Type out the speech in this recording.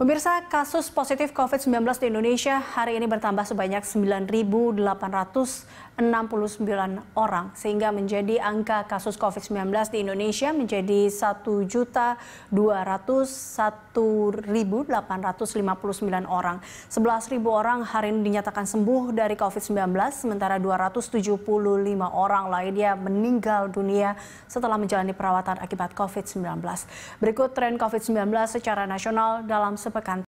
Pemirsa, kasus positif COVID-19 di Indonesia hari ini bertambah sebanyak 9.800 69 orang sehingga menjadi angka kasus COVID-19 di Indonesia menjadi 1.201.859 orang. 11.000 orang hari ini dinyatakan sembuh dari COVID-19 sementara 275 orang lainnya meninggal dunia setelah menjalani perawatan akibat COVID-19. Berikut tren COVID-19 secara nasional dalam sepekan